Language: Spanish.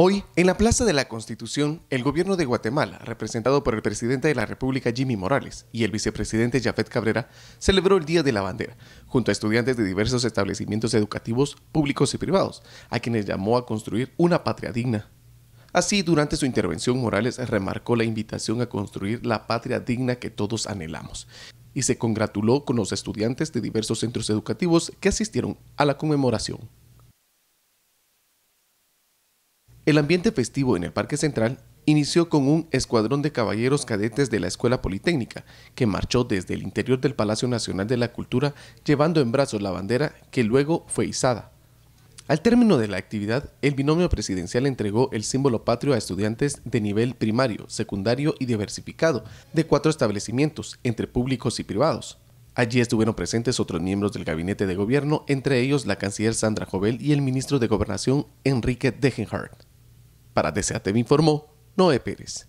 Hoy, en la Plaza de la Constitución, el gobierno de Guatemala, representado por el presidente de la República Jimmy Morales y el vicepresidente Jafet Cabrera, celebró el Día de la Bandera, junto a estudiantes de diversos establecimientos educativos públicos y privados, a quienes llamó a construir una patria digna. Así, durante su intervención, Morales remarcó la invitación a construir la patria digna que todos anhelamos y se congratuló con los estudiantes de diversos centros educativos que asistieron a la conmemoración. El ambiente festivo en el Parque Central inició con un escuadrón de caballeros cadetes de la Escuela Politécnica, que marchó desde el interior del Palacio Nacional de la Cultura llevando en brazos la bandera que luego fue izada. Al término de la actividad, el binomio presidencial entregó el símbolo patrio a estudiantes de nivel primario, secundario y diversificado de cuatro establecimientos, entre públicos y privados. Allí estuvieron presentes otros miembros del gabinete de gobierno, entre ellos la canciller Sandra Jovel y el ministro de Gobernación Enrique Degenhardt. Para Deseate me informó Noé Pérez.